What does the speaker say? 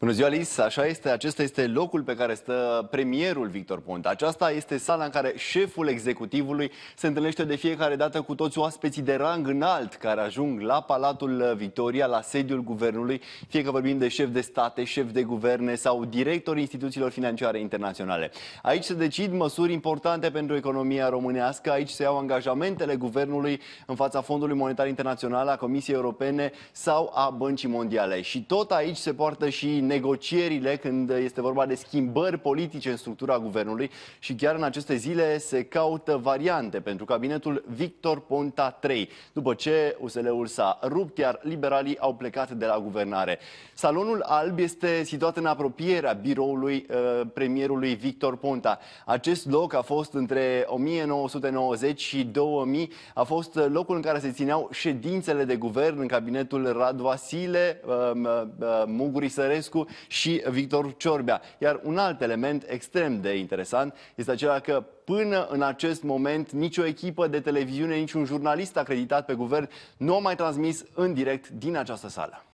Bună ziua, Lis! Așa este, acesta este locul pe care stă premierul Victor Ponta. Aceasta este sala în care șeful executivului se întâlnește de fiecare dată cu toți oaspeții de rang înalt care ajung la Palatul Victoria, la sediul guvernului, fie că vorbim de șef de state, șef de guverne sau directori instituțiilor financiare internaționale. Aici se decid măsuri importante pentru economia românească, aici se iau angajamentele guvernului în fața Fondului Monetar Internațional, a Comisiei Europene sau a Băncii Mondiale. Și tot aici se poartă și negocierile, când este vorba de schimbări politice în structura guvernului și chiar în aceste zile se caută variante pentru cabinetul Victor Ponta 3, după ce USL-ul s-a rupt, iar liberalii au plecat de la guvernare. Salonul Alb este situat în apropierea biroului uh, premierului Victor Ponta. Acest loc a fost între 1990 și 2000, a fost uh, locul în care se țineau ședințele de guvern în cabinetul Radu Vasile, uh, uh, uh Muguri Sărescu, Popescu și Victor Ciorbea. Iar un alt element extrem de interesant este acela că Până în acest moment, nicio echipă de televiziune, niciun jurnalist acreditat pe guvern nu a mai transmis în direct din această sală.